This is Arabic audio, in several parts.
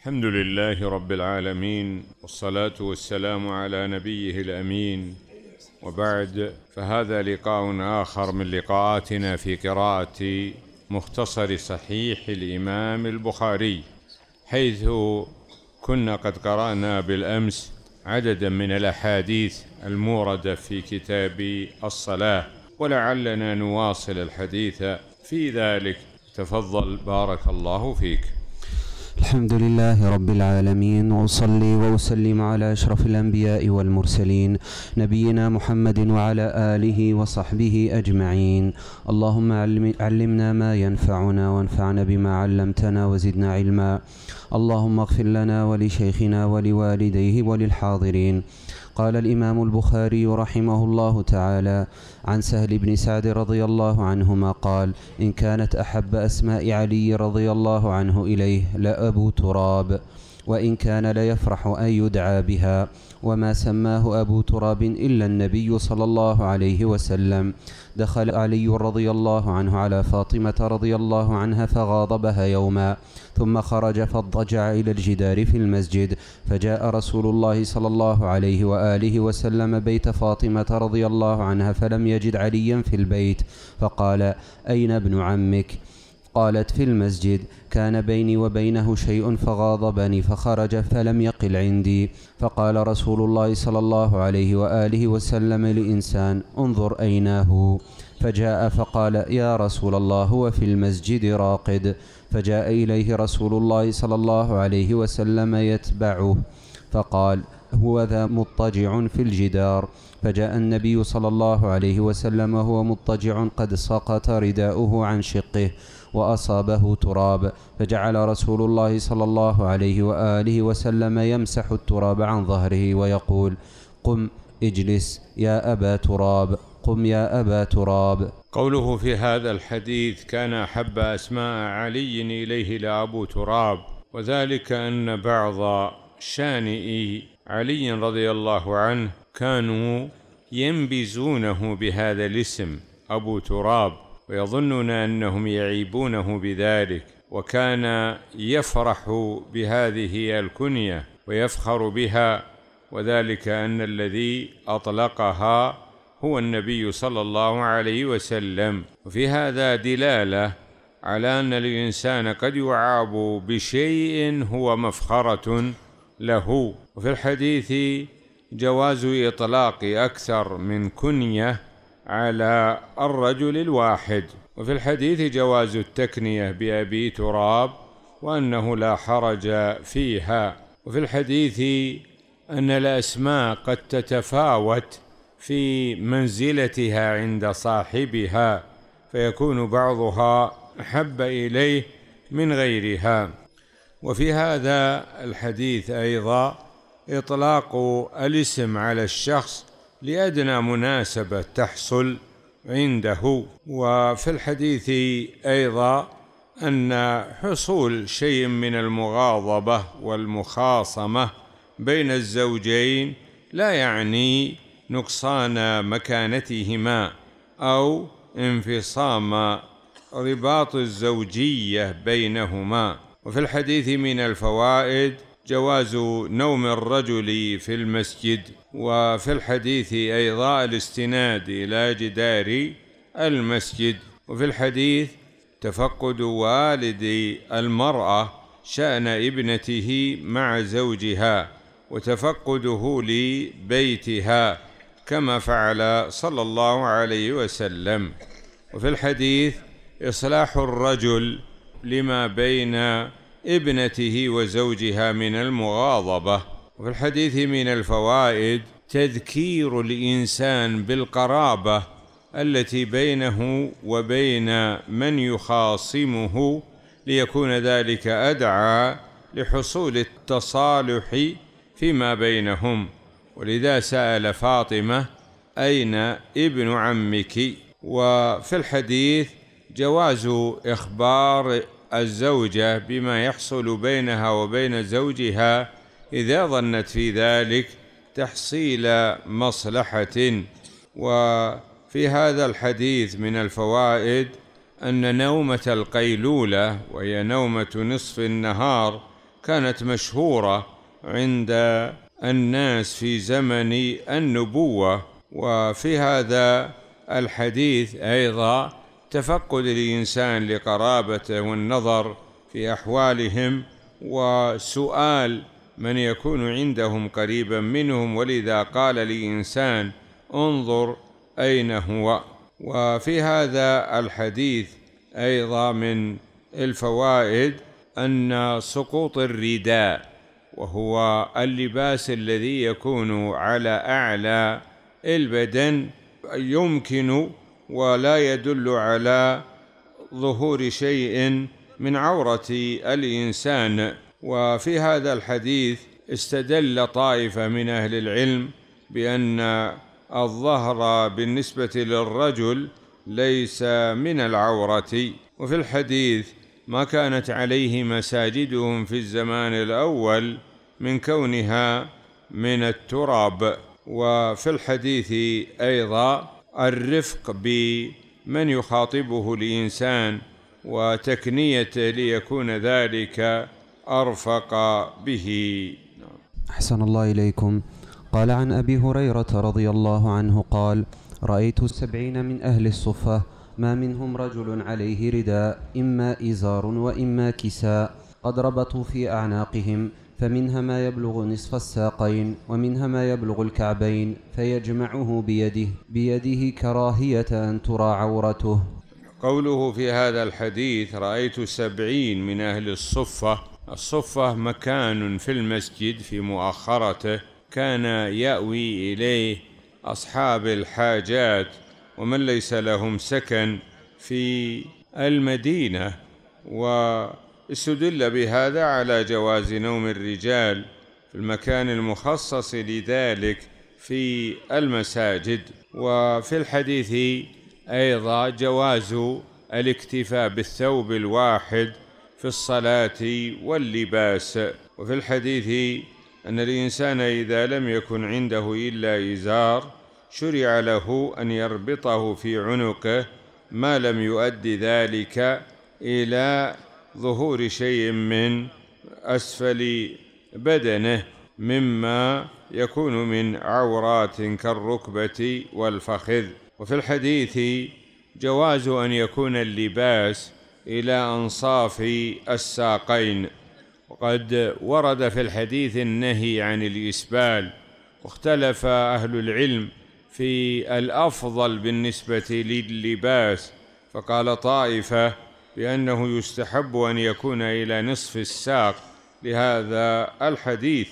الحمد لله رب العالمين والصلاة والسلام على نبيه الأمين وبعد فهذا لقاء آخر من لقاءاتنا في قراءة مختصر صحيح الإمام البخاري حيث كنا قد قرأنا بالأمس عددا من الأحاديث الموردة في كتاب الصلاة ولعلنا نواصل الحديث في ذلك تفضل بارك الله فيك الحمد لله رب العالمين واصلي واسلم على اشرف الانبياء والمرسلين نبينا محمد وعلى اله وصحبه اجمعين اللهم علمنا ما ينفعنا وانفعنا بما علمتنا وزدنا علما اللهم اغفر لنا ولشيخنا ولوالديه وللحاضرين قال الإمام البخاري رحمه الله تعالى عن سهل بن سعد رضي الله عنهما قال إن كانت أحب أسماء علي رضي الله عنه إليه لأبو تراب وإن كان ليفرح أن يدعى بها وما سماه أبو تراب إلا النبي صلى الله عليه وسلم دخل علي رضي الله عنه على فاطمة رضي الله عنها فغاضبها يوما ثم خرج فاضطجع إلى الجدار في المسجد فجاء رسول الله صلى الله عليه وآله وسلم بيت فاطمة رضي الله عنها فلم يجد عليا في البيت فقال أين ابن عمك؟ قالت في المسجد كان بيني وبينه شيء فغاضبني فخرج فلم يقل عندي فقال رسول الله صلى الله عليه وآله وسلم لإنسان انظر أينه فجاء فقال يا رسول الله هو في المسجد راقد فجاء إليه رسول الله صلى الله عليه وسلم يتبعه فقال هو ذا مضطجع في الجدار فجاء النبي صلى الله عليه وسلم وهو مضطجع قد سقط رداؤه عن شقه وأصابه تراب فجعل رسول الله صلى الله عليه وآله وسلم يمسح التراب عن ظهره ويقول قم اجلس يا أبا تراب قم يا أبا تراب قوله في هذا الحديث كان أحب أسماء علي إليه لأبو تراب وذلك أن بعض شانئي علي رضي الله عنه كانوا ينبزونه بهذا الاسم أبو تراب ويظنون أنهم يعيبونه بذلك وكان يفرح بهذه الكنية ويفخر بها وذلك أن الذي أطلقها هو النبي صلى الله عليه وسلم وفي هذا دلاله على ان الانسان قد يعاب بشيء هو مفخره له وفي الحديث جواز اطلاق اكثر من كنيه على الرجل الواحد وفي الحديث جواز التكنيه بابي تراب وانه لا حرج فيها وفي الحديث ان الاسماء قد تتفاوت في منزلتها عند صاحبها فيكون بعضها احب اليه من غيرها وفي هذا الحديث ايضا اطلاق الاسم على الشخص لادنى مناسبه تحصل عنده وفي الحديث ايضا ان حصول شيء من المغاضبه والمخاصمه بين الزوجين لا يعني نقصان مكانتهما أو انفصام رباط الزوجية بينهما وفي الحديث من الفوائد جواز نوم الرجل في المسجد وفي الحديث أيضا الاستناد إلى جدار المسجد وفي الحديث تفقد والد المرأة شأن ابنته مع زوجها وتفقده لبيتها كما فعل صلى الله عليه وسلم وفي الحديث إصلاح الرجل لما بين ابنته وزوجها من المغاضبة وفي الحديث من الفوائد تذكير الإنسان بالقرابة التي بينه وبين من يخاصمه ليكون ذلك أدعى لحصول التصالح فيما بينهم ولذا سأل فاطمة أين ابن عمك وفي الحديث جواز إخبار الزوجة بما يحصل بينها وبين زوجها إذا ظنت في ذلك تحصيل مصلحة وفي هذا الحديث من الفوائد أن نومة القيلولة وهي نومة نصف النهار كانت مشهورة عند الناس في زمن النبوة وفي هذا الحديث أيضا تفقد الإنسان لقرابته والنظر في أحوالهم وسؤال من يكون عندهم قريبا منهم ولذا قال لإنسان انظر أين هو وفي هذا الحديث أيضا من الفوائد أن سقوط الرداء وهو اللباس الذي يكون على اعلى البدن يمكن ولا يدل على ظهور شيء من عوره الانسان وفي هذا الحديث استدل طائفه من اهل العلم بان الظهر بالنسبه للرجل ليس من العوره وفي الحديث ما كانت عليه مساجدهم في الزمان الاول من كونها من التراب وفي الحديث ايضا الرفق بمن يخاطبه الانسان وتكنيته ليكون ذلك ارفق به احسن الله اليكم قال عن ابي هريره رضي الله عنه قال رايت السبعين من اهل الصفه ما منهم رجل عليه رداء اما ازار واما كساء قد ربطوا في اعناقهم فمنها ما يبلغ نصف الساقين ومنها ما يبلغ الكعبين فيجمعه بيده بيده كراهية أن ترى عورته قوله في هذا الحديث رأيت سبعين من أهل الصفة الصفة مكان في المسجد في مؤخرته كان يأوي إليه أصحاب الحاجات ومن ليس لهم سكن في المدينة و استدل بهذا على جواز نوم الرجال في المكان المخصص لذلك في المساجد وفي الحديث ايضا جواز الاكتفاء بالثوب الواحد في الصلاه واللباس وفي الحديث ان الانسان اذا لم يكن عنده الا ازار شرع له ان يربطه في عنقه ما لم يؤدي ذلك الى ظهور شيء من أسفل بدنه مما يكون من عورات كالركبة والفخذ وفي الحديث جواز أن يكون اللباس إلى أنصاف الساقين وقد ورد في الحديث النهي عن الإسبال واختلف أهل العلم في الأفضل بالنسبة للباس فقال طائفة بأنه يستحب أن يكون إلى نصف الساق لهذا الحديث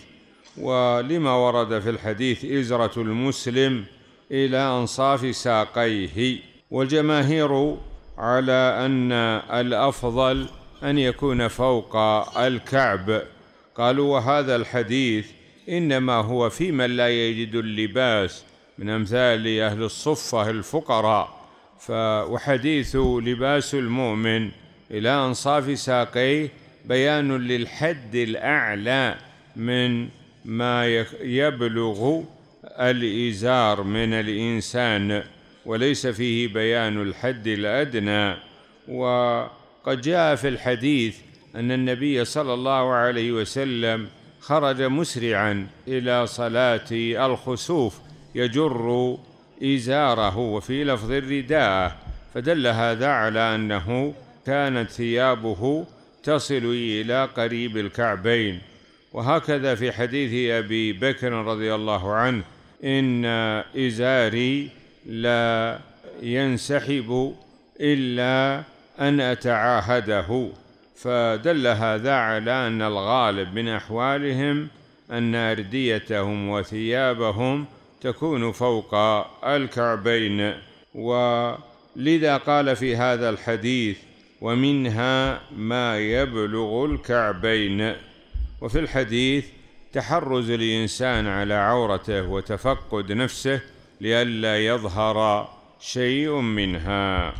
ولما ورد في الحديث إزرة المسلم إلى أنصاف ساقيه والجماهير على أن الأفضل أن يكون فوق الكعب قالوا وهذا الحديث إنما هو في من لا يجد اللباس من أمثال أهل الصفة الفقراء وحديث لباس المؤمن إلى أنصاف ساقيه بيان للحد الأعلى من ما يبلغ الإزار من الإنسان وليس فيه بيان الحد الأدنى وقد جاء في الحديث أن النبي صلى الله عليه وسلم خرج مسرعا إلى صلاة الخسوف يجر إزاره وفي لفظ الرداء فدل هذا على أنه كانت ثيابه تصل إلى قريب الكعبين وهكذا في حديث أبي بكر رضي الله عنه إن إزاري لا ينسحب إلا أن أتعاهده فدل هذا على أن الغالب من أحوالهم أن أرديتهم وثيابهم تكون فوق الكعبين ولذا قال في هذا الحديث ومنها ما يبلغ الكعبين وفي الحديث تحرز الإنسان على عورته وتفقد نفسه لئلا يظهر شيء منها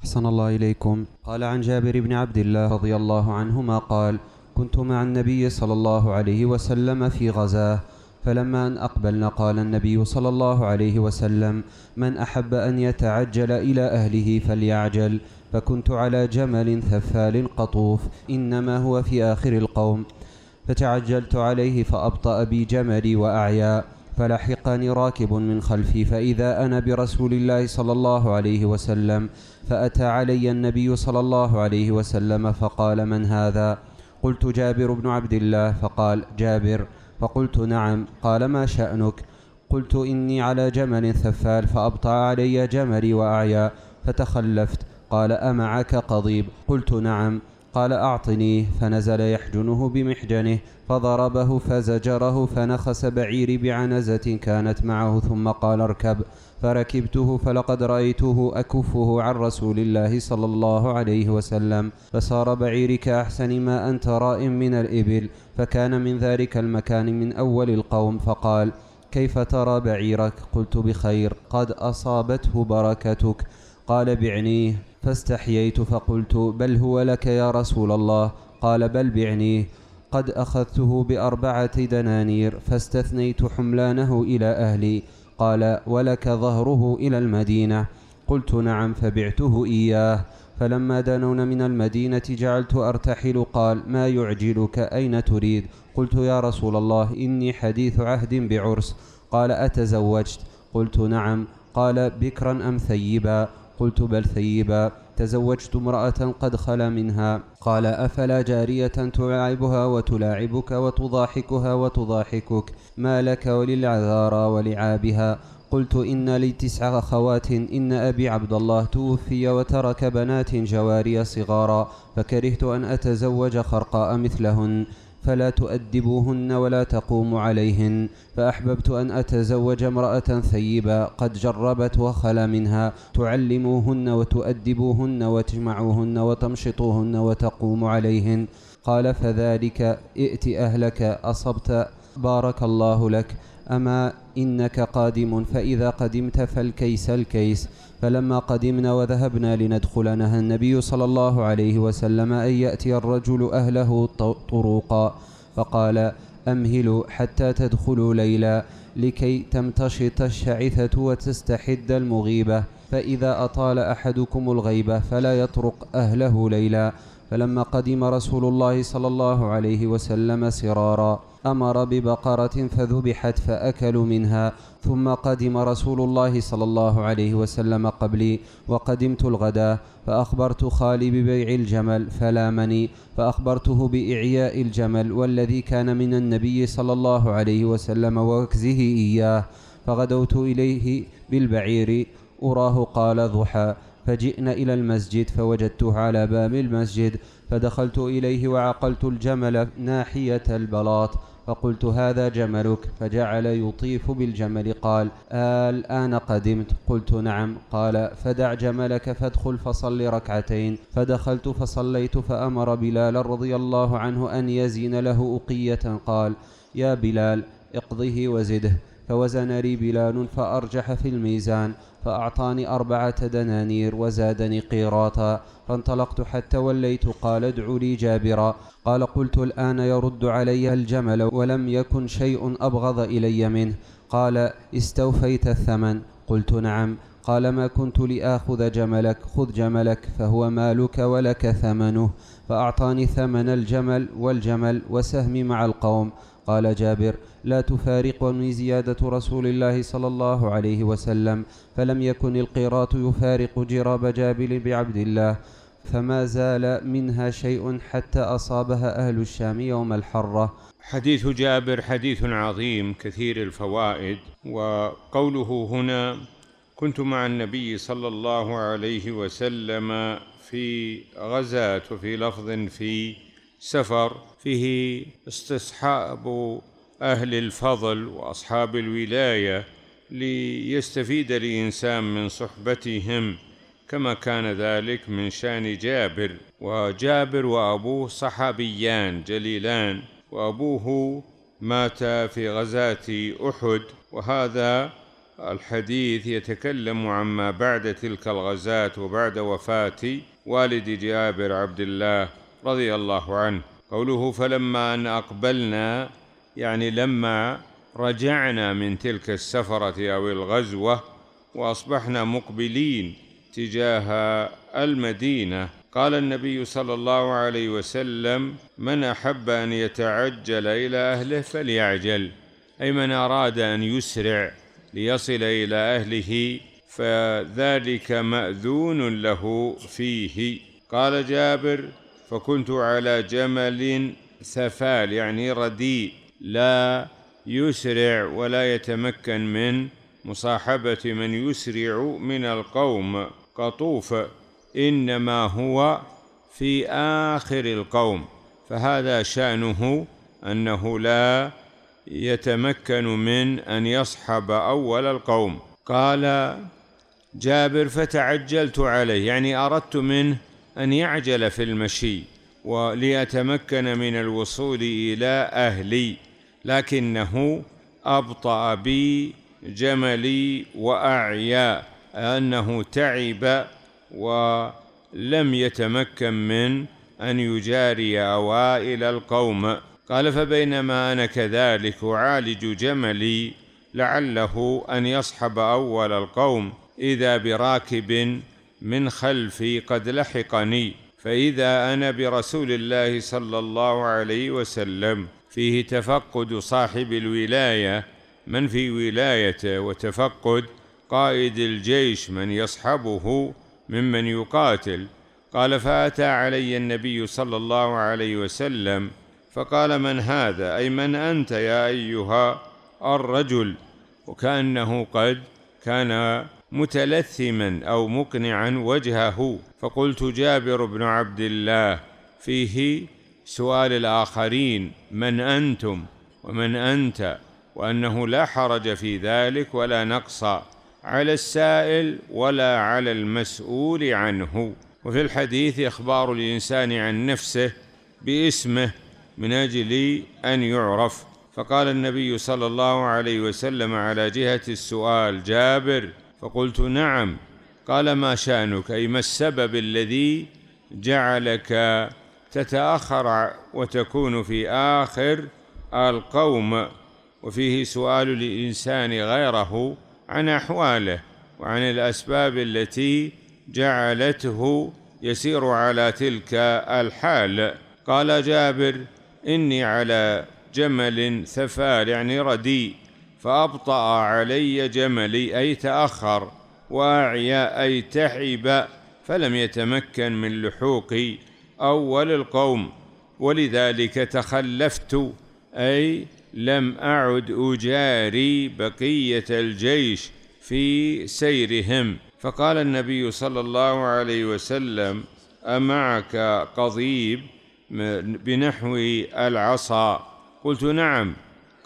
أحسن الله إليكم قال عن جابر بن عبد الله رضي الله عنهما قال كنت مع النبي صلى الله عليه وسلم في غزاه فلما أن أقبلنا قال النبي صلى الله عليه وسلم من أحب أن يتعجل إلى أهله فليعجل فكنت على جمل ثفال قطوف إنما هو في آخر القوم فتعجلت عليه فأبطأ بي جملي وأعيا فلحقني راكب من خلفي فإذا أنا برسول الله صلى الله عليه وسلم فأتى علي النبي صلى الله عليه وسلم فقال من هذا؟ قلت جابر بن عبد الله فقال جابر فقلت نعم قال ما شأنك قلت إني على جمل ثفال فأبطأ علي جملي وأعيا فتخلفت قال أمعك قضيب قلت نعم قال أعطنيه فنزل يحجنه بمحجنه فضربه فزجره فنخس بعيري بعنزة كانت معه ثم قال اركب فركبته فلقد رأيته أكفه عن رسول الله صلى الله عليه وسلم فصار بعيري كأحسن ما أنت راء من الإبل فكان من ذلك المكان من أول القوم فقال كيف ترى بعيرك قلت بخير قد أصابته بركتك قال بعنيه فاستحييت فقلت بل هو لك يا رسول الله قال بل بعنيه قد أخذته بأربعة دنانير فاستثنيت حملانه إلى أهلي قال ولك ظهره إلى المدينة قلت نعم فبعته إياه فلما دنون من المدينة جعلت أرتحل قال ما يعجلك أين تريد قلت يا رسول الله إني حديث عهد بعرس قال أتزوجت قلت نعم قال بكرا أم ثيبا قلت بل ثيبا تزوجت امرأة قد خلا منها قال أفلا جارية تلاعبها وتلاعبك وتضاحكها وتضاحكك ما لك وللعذارى ولعابها قلت إن لي تسع أخوات إن أبي عبد الله توفي وترك بنات جواري صغارا فكرهت أن أتزوج خرقاء مثلهن فلا تؤدبوهن ولا تقوم عليهن فأحببت أن أتزوج امرأة ثيبة قد جربت وخلا منها تعلموهن وتؤدبوهن وتجمعوهن وتمشطوهن وتقوم عليهن قال فذلك ائت أهلك أصبت بارك الله لك أما إنك قادم فإذا قدمت فالكيس الكيس فلما قدمنا وذهبنا لندخل نهى النبي صلى الله عليه وسلم أن يأتي الرجل أهله طروقا فقال أمهلوا حتى تدخلوا ليلا لكي تمتشط الشعثة وتستحد المغيبة فإذا أطال أحدكم الغيبة فلا يطرق أهله ليلا فلما قدم رسول الله صلى الله عليه وسلم سرارا أمر ببقرة فذبحت فأكلوا منها ثم قدم رسول الله صلى الله عليه وسلم قبلي وقدمت الغداة فأخبرت خالي ببيع الجمل فلامني فأخبرته بإعياء الجمل والذي كان من النبي صلى الله عليه وسلم وكزه إياه فغدوت إليه بالبعير أراه قال ضحى فجئنا إلى المسجد فوجدته على باب المسجد فدخلت إليه وعقلت الجمل ناحية البلاط فقلت هذا جملك فجعل يطيف بالجمل قال الآن قدمت قلت نعم قال فدع جملك فادخل فصل ركعتين فدخلت فصليت فأمر بلال رضي الله عنه أن يزين له أقية قال يا بلال اقضه وزده فوزن لي بلال فأرجح في الميزان فأعطاني أربعة دنانير وزادني قيراطا فانطلقت حتى وليت قال ادع لي جابرا قال قلت الآن يرد علي الجمل ولم يكن شيء أبغض إلي منه قال استوفيت الثمن قلت نعم قال ما كنت لآخذ جملك خذ جملك فهو مالك ولك ثمنه فأعطاني ثمن الجمل والجمل وسهمي مع القوم قال جابر لا تفارقني زيادة رسول الله صلى الله عليه وسلم فلم يكن القراط يفارق جراب جابل بعبد الله فما زال منها شيء حتى أصابها أهل الشام يوم الحرة حديث جابر حديث عظيم كثير الفوائد وقوله هنا كنت مع النبي صلى الله عليه وسلم في غزاة وفي لفظ في سفر فيه استصحاب أهل الفضل وأصحاب الولاية ليستفيد الإنسان من صحبتهم كما كان ذلك من شان جابر وجابر وأبوه صحابيان جليلان وأبوه مات في غزاة أحد وهذا الحديث يتكلم عما بعد تلك الغزاة وبعد وفاة والد جابر عبد الله رضي الله عنه قوله فلما أن أقبلنا يعني لما رجعنا من تلك السفرة أو الغزوة وأصبحنا مقبلين تجاه المدينة قال النبي صلى الله عليه وسلم من أحب أن يتعجل إلى أهله فليعجل أي من أراد أن يسرع ليصل إلى أهله فذلك مأذون له فيه قال جابر فكنت على جمل ثفال يعني رديء لا يسرع ولا يتمكن من مصاحبة من يسرع من القوم قطوف إنما هو في آخر القوم فهذا شأنه أنه لا يتمكن من أن يصحب أول القوم قال جابر فتعجلت عليه يعني أردت منه أن يعجل في المشي وليتمكن من الوصول إلى أهلي لكنه أبطأ بي جملي وأعيا أنه تعب ولم يتمكن من أن يجاري أوائل القوم قال فبينما أنا كذلك أعالج جملي لعله أن يصحب أول القوم إذا براكب من خلفي قد لحقني فإذا أنا برسول الله صلى الله عليه وسلم فيه تفقد صاحب الولاية من في ولايته وتفقد قائد الجيش من يصحبه ممن يقاتل قال فأتى علي النبي صلى الله عليه وسلم فقال من هذا أي من أنت يا أيها الرجل وكأنه قد كان متلثما أو مقنعا وجهه فقلت جابر بن عبد الله فيه سؤال الآخرين من أنتم ومن أنت وأنه لا حرج في ذلك ولا نقص على السائل ولا على المسؤول عنه وفي الحديث إخبار الإنسان عن نفسه باسمه من أجل أن يعرف فقال النبي صلى الله عليه وسلم على جهة السؤال جابر فقلت نعم قال ما شأنك أي ما السبب الذي جعلك تتاخر وتكون في اخر القوم وفيه سؤال الانسان غيره عن احواله وعن الاسباب التي جعلته يسير على تلك الحال قال جابر اني على جمل ثفال يعني ردي فابطا علي جملي اي تاخر واعيا اي تحب فلم يتمكن من لحوقي أول القوم ولذلك تخلفت أي لم أعد أجاري بقية الجيش في سيرهم فقال النبي صلى الله عليه وسلم أمعك قضيب بنحو العصا قلت نعم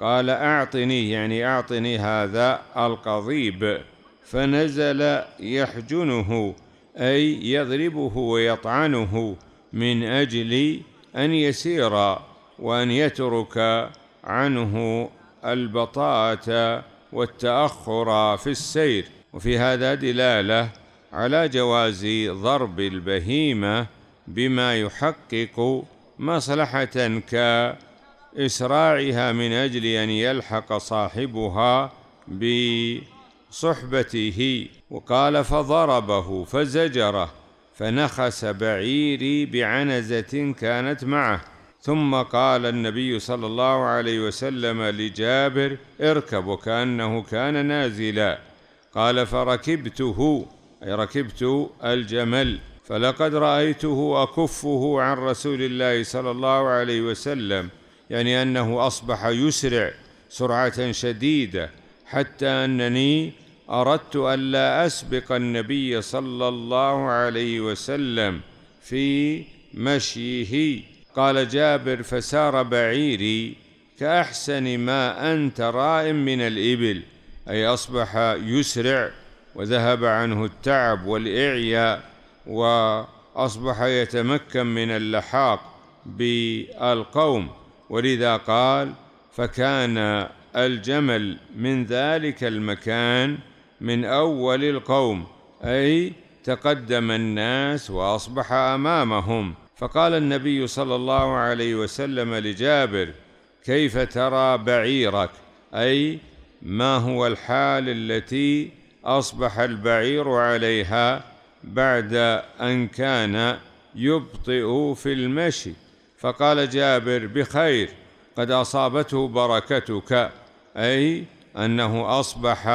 قال أعطني يعني أعطني هذا القضيب فنزل يحجنه أي يضربه ويطعنه من أجل أن يسير وأن يترك عنه البطاءة والتأخر في السير وفي هذا دلالة على جواز ضرب البهيمة بما يحقق مصلحة كإسراعها من أجل أن يلحق صاحبها بصحبته وقال فضربه فزجره فنخس بعيري بعنزة كانت معه ثم قال النبي صلى الله عليه وسلم لجابر اركب وكأنه كان نازلا قال فركبته أي ركبت الجمل فلقد رأيته أكفه عن رسول الله صلى الله عليه وسلم يعني أنه أصبح يسرع سرعة شديدة حتى أنني اردت الا اسبق النبي صلى الله عليه وسلم في مشيه قال جابر فسار بعيري كاحسن ما انت راء من الابل اي اصبح يسرع وذهب عنه التعب والاعياء واصبح يتمكن من اللحاق بالقوم ولذا قال فكان الجمل من ذلك المكان من أول القوم أي تقدم الناس وأصبح أمامهم فقال النبي صلى الله عليه وسلم لجابر كيف ترى بعيرك أي ما هو الحال التي أصبح البعير عليها بعد أن كان يبطئ في المشي فقال جابر بخير قد أصابته بركتك أي أنه أصبح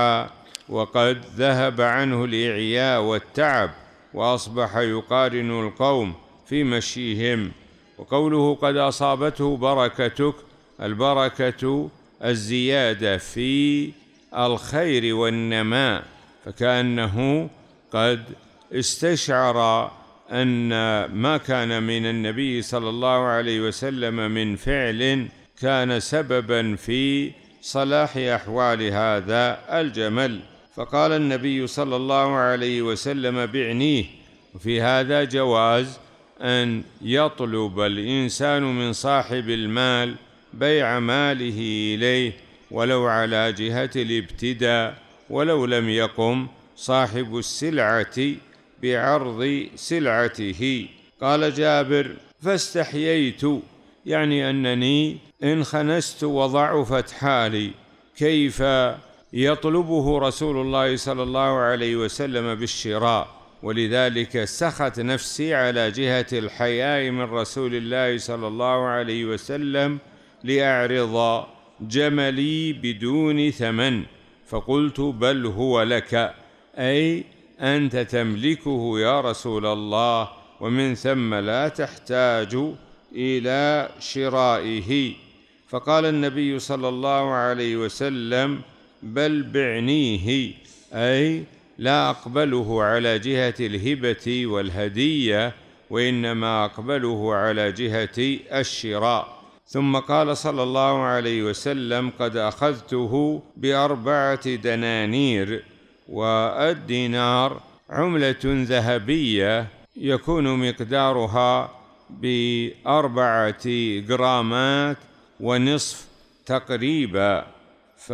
وقد ذهب عنه الإعياء والتعب وأصبح يقارن القوم في مشيهم وقوله قد أصابته بركتك البركة الزيادة في الخير والنماء فكأنه قد استشعر أن ما كان من النبي صلى الله عليه وسلم من فعل كان سببا في صلاح أحوال هذا الجمل فقال النبي صلى الله عليه وسلم بعنيه وفي هذا جواز ان يطلب الانسان من صاحب المال بيع ماله اليه ولو على جهه الابتداء ولو لم يقم صاحب السلعه بعرض سلعته قال جابر فاستحييت يعني انني انخنست وضعفت حالي كيف يطلبه رسول الله صلى الله عليه وسلم بالشراء ولذلك سخت نفسي على جهة الحياء من رسول الله صلى الله عليه وسلم لأعرض جملي بدون ثمن فقلت بل هو لك أي أنت تملكه يا رسول الله ومن ثم لا تحتاج إلى شرائه فقال النبي صلى الله عليه وسلم بل بعنيه أي لا أقبله على جهة الهبة والهدية وإنما أقبله على جهة الشراء ثم قال صلى الله عليه وسلم قد أخذته بأربعة دنانير والدينار عملة ذهبية يكون مقدارها بأربعة جرامات ونصف تقريبا ف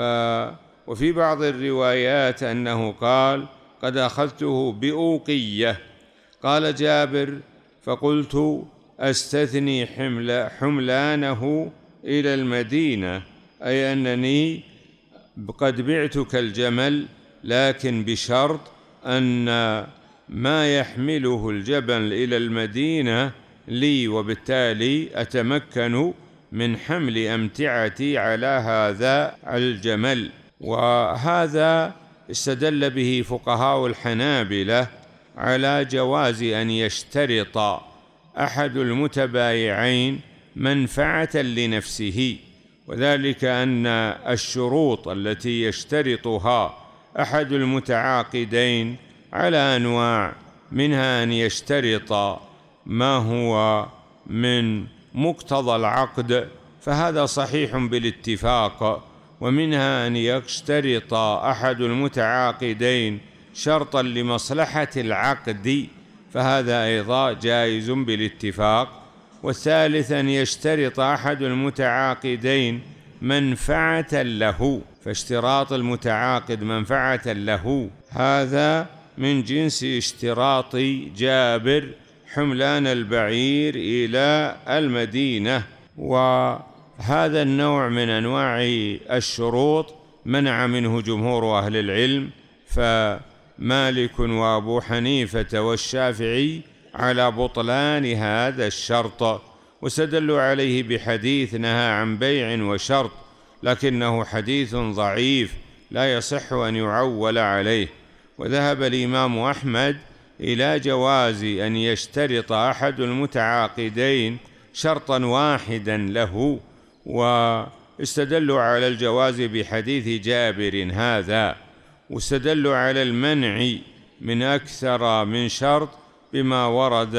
وفي بعض الروايات أنه قال قد أخذته بأوقية قال جابر فقلت أستثني حمل حملانه إلى المدينة أي أنني قد بعتك الجمل لكن بشرط أن ما يحمله الجبل إلى المدينة لي وبالتالي أتمكن من حمل أمتعتي على هذا الجمل وهذا استدل به فقهاء الحنابلة على جواز أن يشترط أحد المتبايعين منفعة لنفسه وذلك أن الشروط التي يشترطها أحد المتعاقدين على أنواع منها أن يشترط ما هو من مقتضى العقد فهذا صحيح بالاتفاق ومنها أن يشترط أحد المتعاقدين شرطا لمصلحة العقد فهذا أيضا جائز بالاتفاق والثالث أن يشترط أحد المتعاقدين منفعة له فاشتراط المتعاقد منفعة له هذا من جنس اشتراط جابر حملان البعير إلى المدينة و هذا النوع من انواع الشروط منع منه جمهور اهل العلم فمالك وابو حنيفه والشافعي على بطلان هذا الشرط واستدلوا عليه بحديث نهى عن بيع وشرط لكنه حديث ضعيف لا يصح ان يعول عليه وذهب الامام احمد الى جواز ان يشترط احد المتعاقدين شرطا واحدا له واستدلوا على الجواز بحديث جابر هذا واستدلوا على المنع من أكثر من شرط بما ورد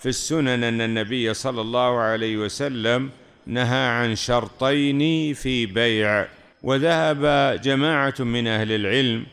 في السنن أن النبي صلى الله عليه وسلم نهى عن شرطين في بيع وذهب جماعة من أهل العلم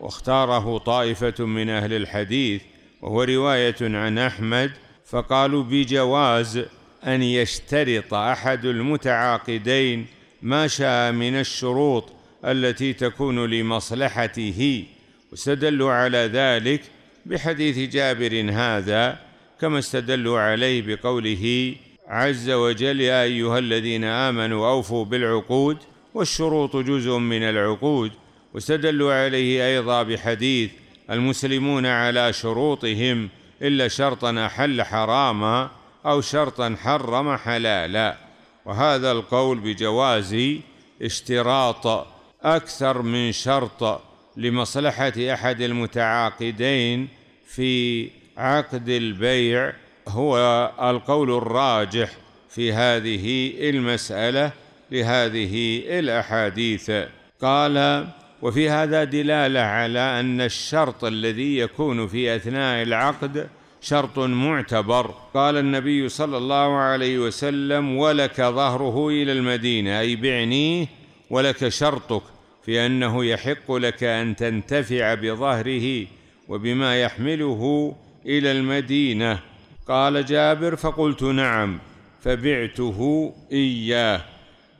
واختاره طائفة من أهل الحديث وهو رواية عن أحمد فقالوا بجواز أن يشترط أحد المتعاقدين ما شاء من الشروط التي تكون لمصلحته واستدلوا على ذلك بحديث جابر هذا كما استدلوا عليه بقوله عز وجل يا أيها الذين آمنوا أوفوا بالعقود والشروط جزء من العقود واستدلوا عليه أيضا بحديث المسلمون على شروطهم إلا شرطا أحل حراما أو شرطا حرم حلالا وهذا القول بجواز اشتراط أكثر من شرط لمصلحة أحد المتعاقدين في عقد البيع هو القول الراجح في هذه المسألة لهذه الأحاديث قال وفي هذا دلالة على أن الشرط الذي يكون في أثناء العقد شرط معتبر قال النبي صلى الله عليه وسلم ولك ظهره الى المدينه اي بعنيه ولك شرطك في انه يحق لك ان تنتفع بظهره وبما يحمله الى المدينه قال جابر فقلت نعم فبعته اياه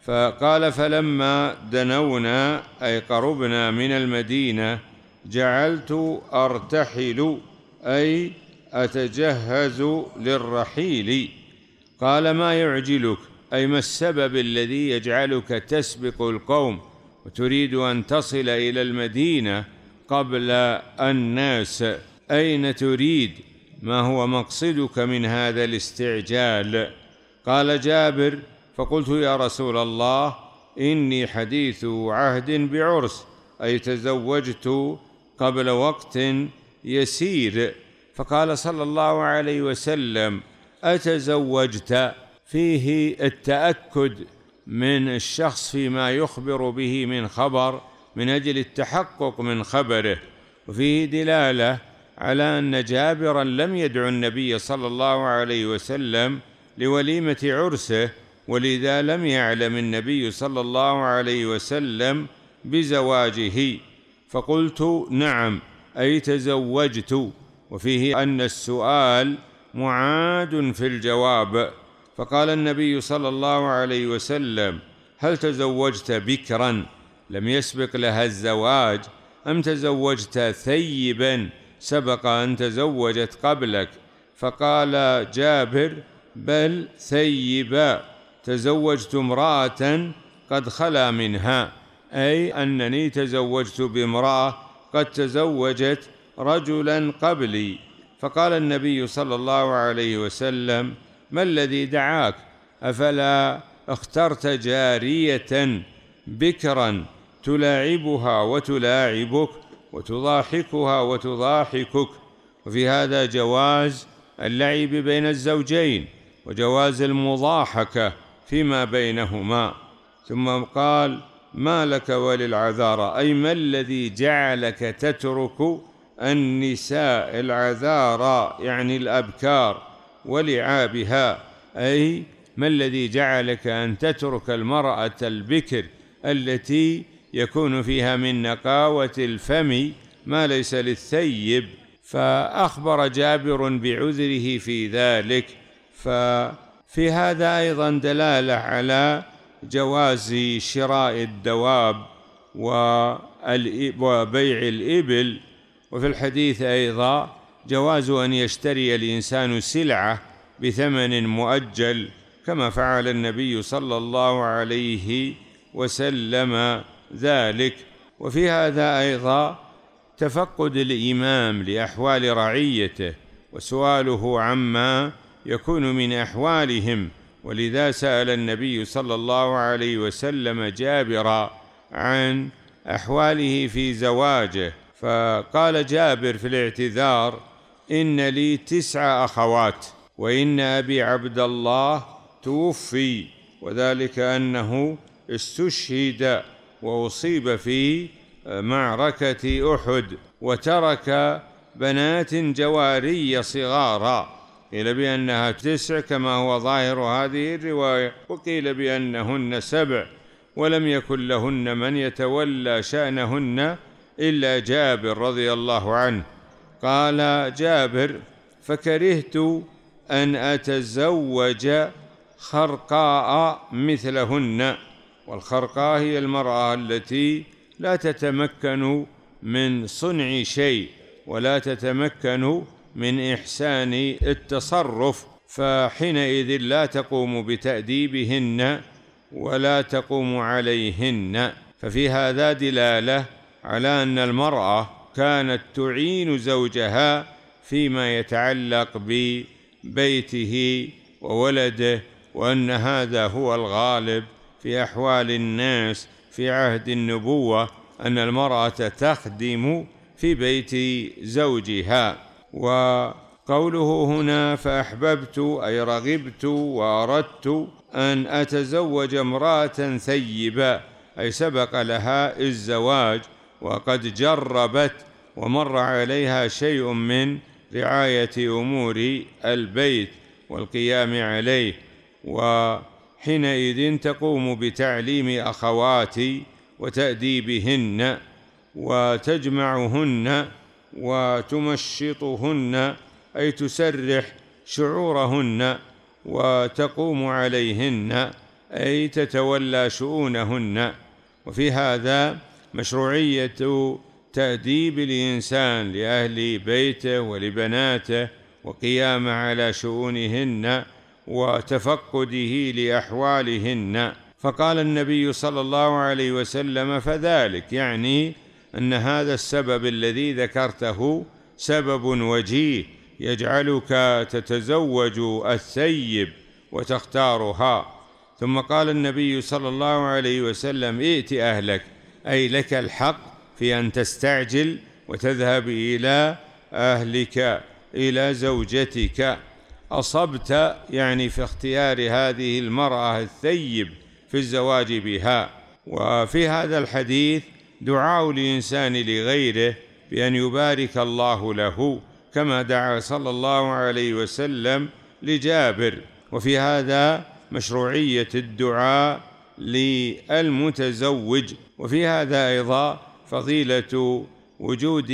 فقال فلما دنونا اي قربنا من المدينه جعلت ارتحل اي أتجهز للرحيل قال ما يعجلك أي ما السبب الذي يجعلك تسبق القوم وتريد أن تصل إلى المدينة قبل الناس أين تريد ما هو مقصدك من هذا الاستعجال قال جابر فقلت يا رسول الله إني حديث عهد بعرس أي تزوجت قبل وقت يسير فقال صلى الله عليه وسلم أتزوجت فيه التأكد من الشخص فيما يخبر به من خبر من أجل التحقق من خبره وفيه دلالة على أن جابرا لم يدعو النبي صلى الله عليه وسلم لوليمة عرسه ولذا لم يعلم النبي صلى الله عليه وسلم بزواجه فقلت نعم أي تزوجت وفيه ان السؤال معاد في الجواب فقال النبي صلى الله عليه وسلم هل تزوجت بكرا لم يسبق لها الزواج ام تزوجت ثيبا سبق ان تزوجت قبلك فقال جابر بل ثيبا تزوجت امراه قد خلا منها اي انني تزوجت بامراه قد تزوجت رجلا قبلي فقال النبي صلى الله عليه وسلم ما الذي دعاك أفلا اخترت جارية بكرا تلاعبها وتلاعبك وتضاحكها وتضاحكك وفي هذا جواز اللعب بين الزوجين وجواز المضاحكة فيما بينهما ثم قال ما لك وللعذارى أي ما الذي جعلك تترك النساء العذارى يعني الأبكار ولعابها أي ما الذي جعلك أن تترك المرأة البكر التي يكون فيها من نقاوة الفم ما ليس للثيب فأخبر جابر بعذره في ذلك ففي هذا أيضا دلالة على جواز شراء الدواب وبيع الإبل وفي الحديث أيضا جواز أن يشتري الإنسان سلعة بثمن مؤجل كما فعل النبي صلى الله عليه وسلم ذلك وفي هذا أيضا تفقد الإمام لأحوال رعيته وسؤاله عما يكون من أحوالهم ولذا سأل النبي صلى الله عليه وسلم جابرا عن أحواله في زواجه فقال جابر في الاعتذار إن لي تسع أخوات وإن أبي عبد الله توفي وذلك أنه استشهد وأصيب في معركة أحد وترك بنات جواري صغارا قيل بأنها تسع كما هو ظاهر هذه الرواية وقيل بأنهن سبع ولم يكن لهن من يتولى شأنهن إلا جابر رضي الله عنه قال جابر فكرهت أن أتزوج خرقاء مثلهن والخرقاء هي المرأة التي لا تتمكن من صنع شيء ولا تتمكن من إحسان التصرف فحينئذ لا تقوم بتأديبهن ولا تقوم عليهن ففي هذا دلاله على أن المرأة كانت تعين زوجها فيما يتعلق ببيته وولده وأن هذا هو الغالب في أحوال الناس في عهد النبوة أن المرأة تخدم في بيت زوجها وقوله هنا فأحببت أي رغبت وأردت أن أتزوج امرأة ثيبة أي سبق لها الزواج وقد جربت ومر عليها شيء من رعاية أمور البيت والقيام عليه وحينئذ تقوم بتعليم أخواتي وتأديبهن وتجمعهن وتمشطهن أي تسرح شعورهن وتقوم عليهن أي تتولى شؤونهن وفي هذا مشروعية تأديب الإنسان لأهل بيته ولبناته وقيامه على شؤونهن وتفقده لأحوالهن فقال النبي صلى الله عليه وسلم فذلك يعني أن هذا السبب الذي ذكرته سبب وجيه يجعلك تتزوج الثيب وتختارها ثم قال النبي صلى الله عليه وسلم ائت أهلك أي لك الحق في أن تستعجل وتذهب إلى أهلك إلى زوجتك أصبت يعني في اختيار هذه المرأة الثيب في الزواج بها وفي هذا الحديث دعاء الإنسان لغيره بأن يبارك الله له كما دعا صلى الله عليه وسلم لجابر وفي هذا مشروعية الدعاء للمتزوج وفي هذا أيضا فضيلة وجود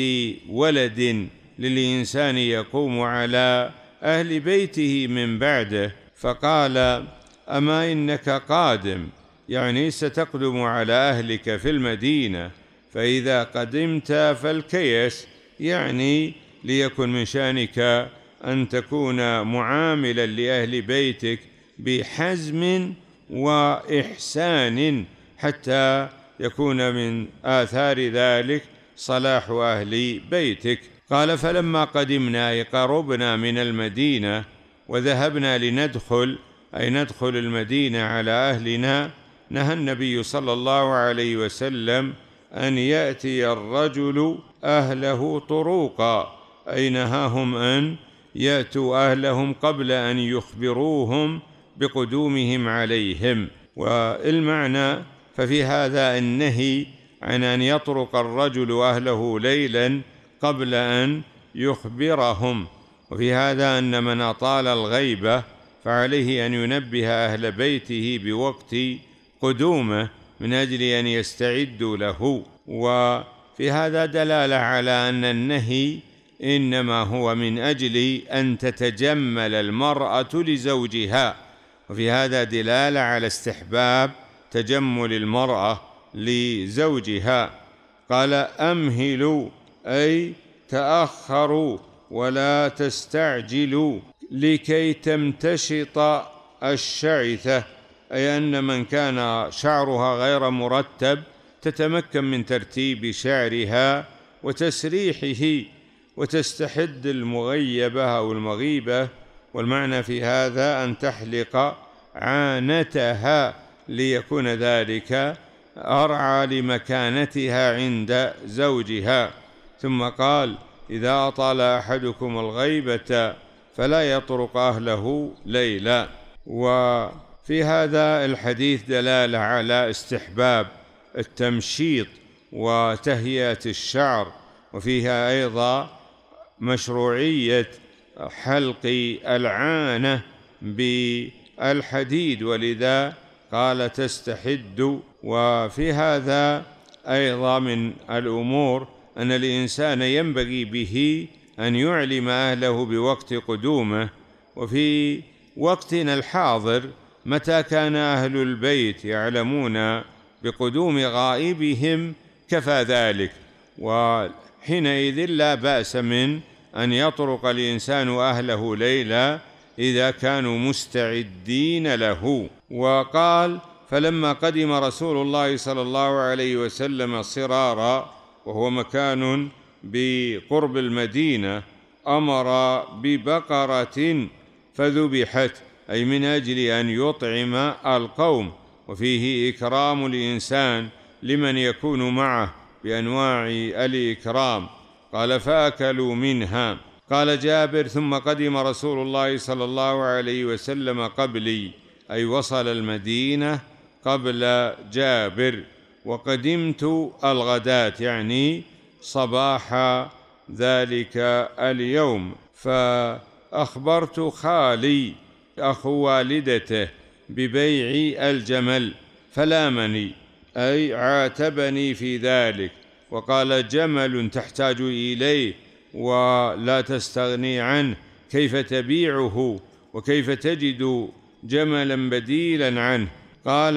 ولد للإنسان يقوم على أهل بيته من بعده فقال أما إنك قادم يعني ستقدم على أهلك في المدينة فإذا قدمت فالكيس يعني ليكن من شأنك أن تكون معاملا لأهل بيتك بحزم وإحسان حتى يكون من آثار ذلك صلاح أهل بيتك قال فلما قدمنا قربنا من المدينة وذهبنا لندخل أي ندخل المدينة على أهلنا نهى النبي صلى الله عليه وسلم أن يأتي الرجل أهله طروقا أي نهاهم أن يأتوا أهلهم قبل أن يخبروهم بقدومهم عليهم والمعنى ففي هذا النهي عن أن يطرق الرجل أهله ليلا قبل أن يخبرهم وفي هذا أن من أطال الغيبة فعليه أن ينبه أهل بيته بوقت قدومه من أجل أن يستعدوا له وفي هذا دلالة على أن النهي إنما هو من أجل أن تتجمل المرأة لزوجها وفي هذا دلاله على استحباب تجمل المراه لزوجها قال امهلوا اي تاخروا ولا تستعجلوا لكي تمتشط الشعثه اي ان من كان شعرها غير مرتب تتمكن من ترتيب شعرها وتسريحه وتستحد المغيبه او المغيبه والمعنى في هذا أن تحلق عانتها ليكون ذلك أرعى لمكانتها عند زوجها ثم قال إذا أطال أحدكم الغيبة فلا يطرق أهله ليلا وفي هذا الحديث دلالة على استحباب التمشيط وتهيئة الشعر وفيها أيضا مشروعية حلق العانة بالحديد ولذا قال تستحد وفي هذا أيضا من الأمور أن الإنسان ينبغي به أن يعلم أهله بوقت قدومه وفي وقتنا الحاضر متى كان أهل البيت يعلمون بقدوم غائبهم كفى ذلك وحينئذ لا بأس من أن يطرق الإنسان أهله ليلا إذا كانوا مستعدين له وقال فلما قدم رسول الله صلى الله عليه وسلم صرارا وهو مكان بقرب المدينة أمر ببقرة فذبحت أي من أجل أن يطعم القوم وفيه إكرام الإنسان لمن يكون معه بأنواع الإكرام قال فاكلوا منها قال جابر ثم قدم رسول الله صلى الله عليه وسلم قبلي اي وصل المدينه قبل جابر وقدمت الغداه يعني صباح ذلك اليوم فاخبرت خالي اخو والدته ببيع الجمل فلامني اي عاتبني في ذلك وقال جمل تحتاج اليه ولا تستغني عنه كيف تبيعه وكيف تجد جملا بديلا عنه قال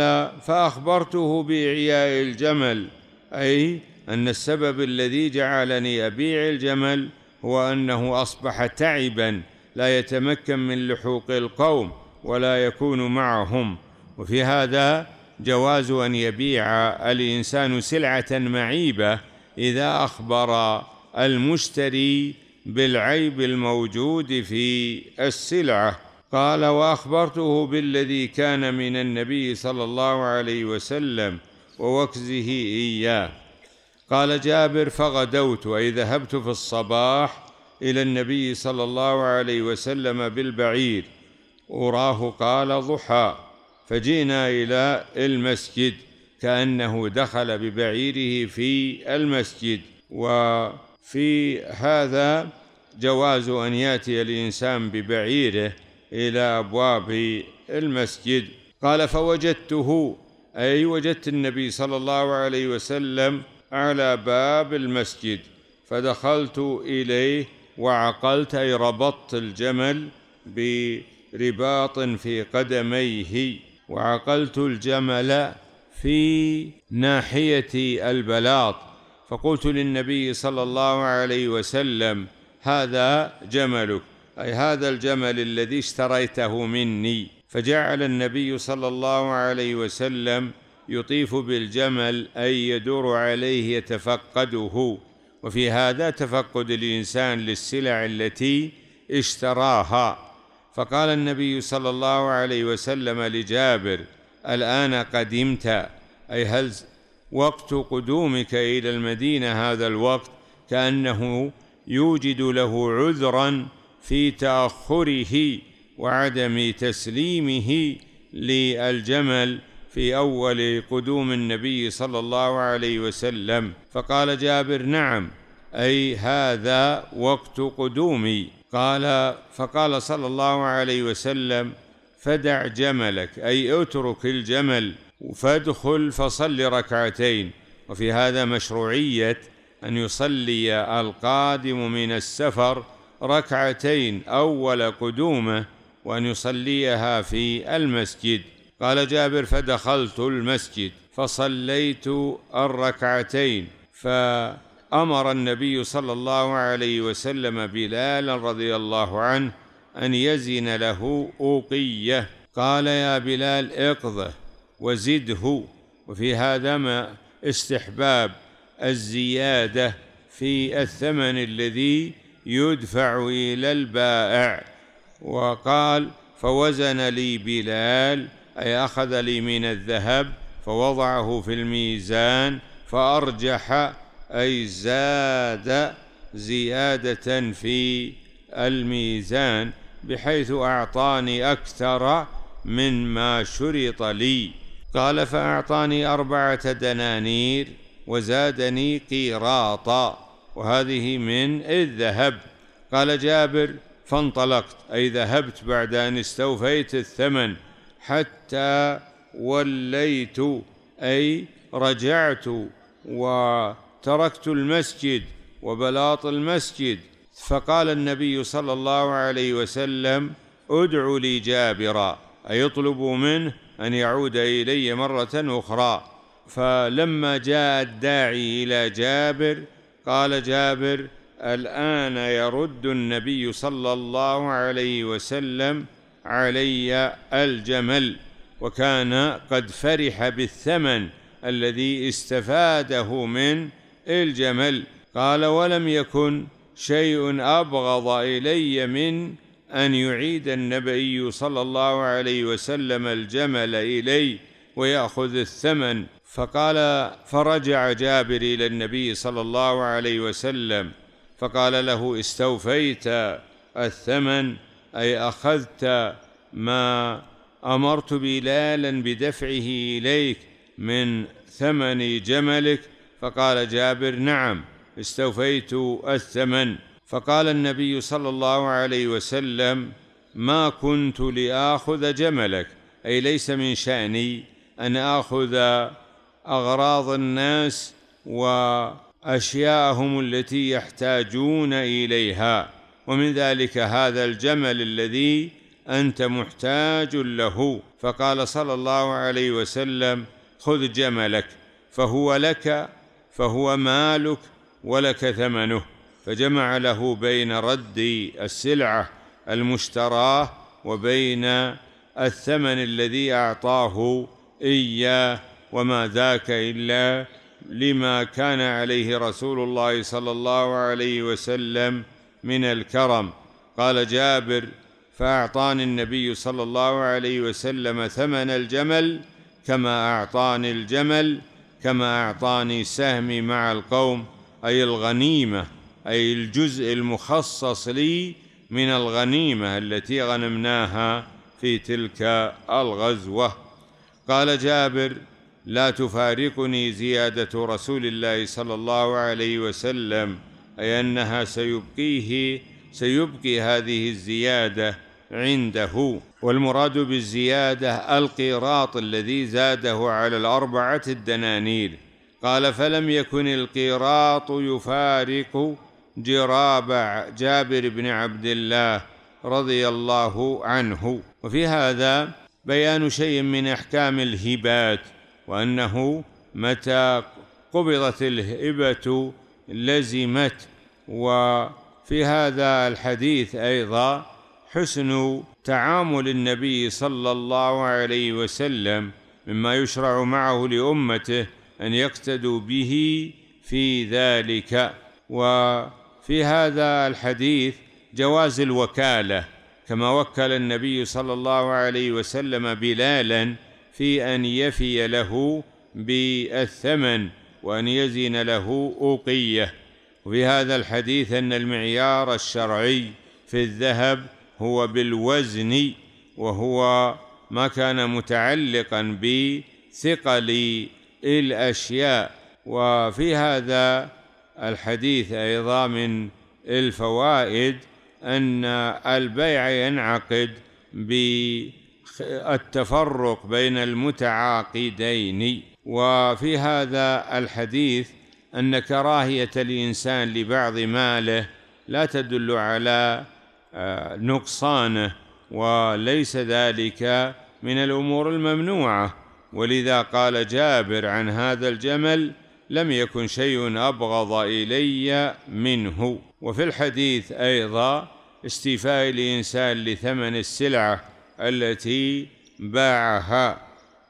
فاخبرته باعياء الجمل اي ان السبب الذي جعلني ابيع الجمل هو انه اصبح تعبا لا يتمكن من لحوق القوم ولا يكون معهم وفي هذا جواز أن يبيع الإنسان سلعة معيبة إذا أخبر المشتري بالعيب الموجود في السلعة قال وأخبرته بالذي كان من النبي صلى الله عليه وسلم ووكزه إياه قال جابر فغدوت أي ذهبت في الصباح إلى النبي صلى الله عليه وسلم بالبعير أراه قال ضحى فجئنا إلى المسجد كأنه دخل ببعيره في المسجد وفي هذا جواز أن يأتي الإنسان ببعيره إلى أبواب المسجد قال فوجدته أي وجدت النبي صلى الله عليه وسلم على باب المسجد فدخلت إليه وعقلت أي ربطت الجمل برباط في قدميه وعقلت الجمل في ناحية البلاط فقلت للنبي صلى الله عليه وسلم هذا جملك أي هذا الجمل الذي اشتريته مني فجعل النبي صلى الله عليه وسلم يطيف بالجمل أي يدور عليه يتفقده وفي هذا تفقد الإنسان للسلع التي اشتراها فقال النبي صلى الله عليه وسلم لجابر الان قدمت اي هل وقت قدومك الى المدينه هذا الوقت كانه يوجد له عذرا في تاخره وعدم تسليمه للجمل في اول قدوم النبي صلى الله عليه وسلم فقال جابر نعم اي هذا وقت قدومي قال فقال صلى الله عليه وسلم فدع جملك أي اترك الجمل فادخل فصل ركعتين وفي هذا مشروعية أن يصلي القادم من السفر ركعتين أول قدومه وأن يصليها في المسجد قال جابر فدخلت المسجد فصليت الركعتين ف امر النبي صلى الله عليه وسلم بلالا رضي الله عنه ان يزن له اوقيه قال يا بلال اقضه وزده وفي هذا ما استحباب الزياده في الثمن الذي يدفع الى البائع وقال فوزن لي بلال اي اخذ لي من الذهب فوضعه في الميزان فارجح أي زاد زيادة في الميزان بحيث أعطاني أكثر مما شرط لي قال فأعطاني أربعة دنانير وزادني قيراطا وهذه من الذهب قال جابر فانطلقت أي ذهبت بعد أن استوفيت الثمن حتى وليت أي رجعت و تركت المسجد وبلاط المسجد فقال النبي صلى الله عليه وسلم ادعوا لي جابرا اي اطلبوا منه ان يعود الي مره اخرى فلما جاء الداعي الى جابر قال جابر الان يرد النبي صلى الله عليه وسلم علي الجمل وكان قد فرح بالثمن الذي استفاده من الجمل قال ولم يكن شيء أبغض إلي من أن يعيد النبي صلى الله عليه وسلم الجمل إلي ويأخذ الثمن فقال فرجع جابر إلى النبي صلى الله عليه وسلم فقال له استوفيت الثمن أي أخذت ما أمرت بلالا بدفعه إليك من ثمن جملك فقال جابر نعم استوفيت الثمن فقال النبي صلى الله عليه وسلم ما كنت لاخذ جملك اي ليس من شاني ان اخذ اغراض الناس واشياءهم التي يحتاجون اليها ومن ذلك هذا الجمل الذي انت محتاج له فقال صلى الله عليه وسلم خذ جملك فهو لك فهو مالك ولك ثمنه فجمع له بين رد السلعه المشتراه وبين الثمن الذي اعطاه اياه وما ذاك الا لما كان عليه رسول الله صلى الله عليه وسلم من الكرم قال جابر فاعطاني النبي صلى الله عليه وسلم ثمن الجمل كما اعطاني الجمل كما أعطاني سهمي مع القوم أي الغنيمة أي الجزء المخصص لي من الغنيمة التي غنمناها في تلك الغزوة قال جابر لا تفارقني زيادة رسول الله صلى الله عليه وسلم أي أنها سيبقيه سيبقي هذه الزيادة عنده والمراد بالزيادة القيراط الذي زاده على الأربعة الدنانير قال فلم يكن القيراط يفارق جراب جابر بن عبد الله رضي الله عنه وفي هذا بيان شيء من احكام الهبات وانه متى قبضت الهبه لزمت وفي هذا الحديث ايضا حسن تعامل النبي صلى الله عليه وسلم مما يشرع معه لامته ان يقتدوا به في ذلك وفي هذا الحديث جواز الوكاله كما وكل النبي صلى الله عليه وسلم بلالا في ان يفي له بالثمن وان يزن له اوقيه وفي هذا الحديث ان المعيار الشرعي في الذهب هو بالوزن وهو ما كان متعلقا بثقل الاشياء وفي هذا الحديث ايضا من الفوائد ان البيع ينعقد بالتفرق بين المتعاقدين وفي هذا الحديث ان كراهيه الانسان لبعض ماله لا تدل على آه، نقصانه وليس ذلك من الأمور الممنوعة ولذا قال جابر عن هذا الجمل لم يكن شيء أبغض إلي منه وفي الحديث أيضا استيفاء الإنسان لثمن السلعة التي باعها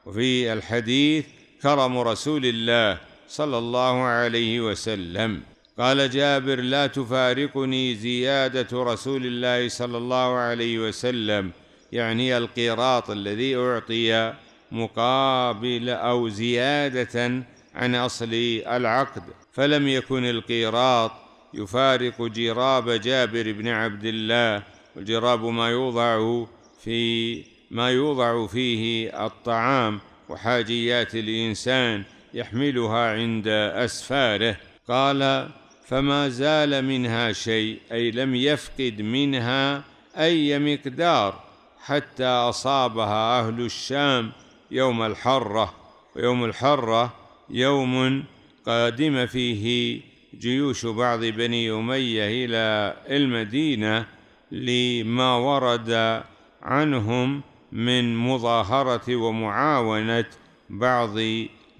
وفي الحديث كرم رسول الله صلى الله عليه وسلم قال جابر لا تفارقني زياده رسول الله صلى الله عليه وسلم يعني القيراط الذي اعطي مقابل او زياده عن اصل العقد فلم يكن القيراط يفارق جراب جابر بن عبد الله والجراب ما يوضع في ما يوضع فيه الطعام وحاجيات الانسان يحملها عند اسفاره قال فما زال منها شيء اي لم يفقد منها اي مقدار حتى اصابها اهل الشام يوم الحره ويوم الحره يوم قادم فيه جيوش بعض بني اميه الى المدينه لما ورد عنهم من مظاهره ومعاونه بعض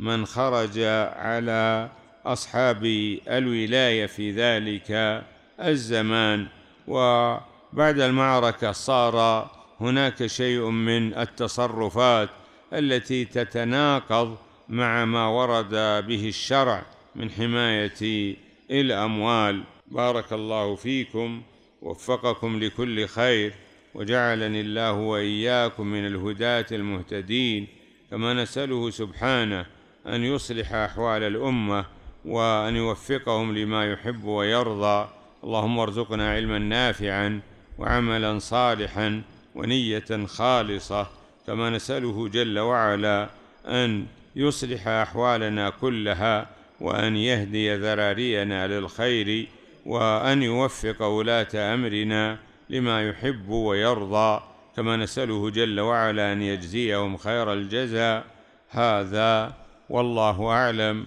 من خرج على أصحاب الولاية في ذلك الزمان وبعد المعركة صار هناك شيء من التصرفات التي تتناقض مع ما ورد به الشرع من حماية الأموال بارك الله فيكم وفقكم لكل خير وجعلني الله وإياكم من الهداة المهتدين كما نسأله سبحانه أن يصلح أحوال الأمة وأن يوفقهم لما يحب ويرضى اللهم ارزقنا علما نافعا وعملا صالحا ونية خالصة كما نسأله جل وعلا أن يصلح أحوالنا كلها وأن يهدي ذرارينا للخير وأن يوفق ولاة أمرنا لما يحب ويرضى كما نسأله جل وعلا أن يجزيهم خير الجزاء هذا والله أعلم